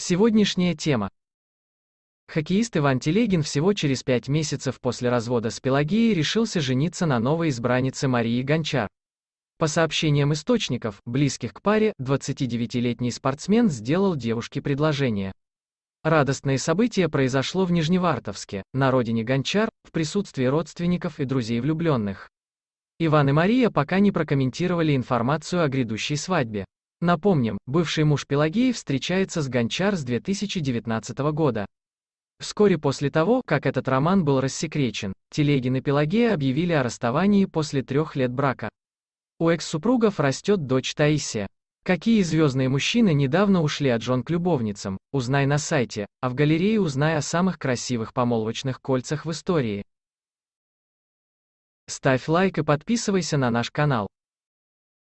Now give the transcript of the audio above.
Сегодняшняя тема. Хоккеист Иван Телегин всего через пять месяцев после развода с Пелагией решился жениться на новой избраннице Марии Гончар. По сообщениям источников, близких к паре, 29-летний спортсмен сделал девушке предложение. Радостное событие произошло в Нижневартовске, на родине Гончар, в присутствии родственников и друзей влюбленных. Иван и Мария пока не прокомментировали информацию о грядущей свадьбе. Напомним, бывший муж Пелагеи встречается с Гончар с 2019 года. Вскоре после того, как этот роман был рассекречен, Телегин и Пелагея объявили о расставании после трех лет брака. У экс-супругов растет дочь Таисия. Какие звездные мужчины недавно ушли от жен к любовницам, узнай на сайте, а в галерее узнай о самых красивых помолвочных кольцах в истории. Ставь лайк и подписывайся на наш канал.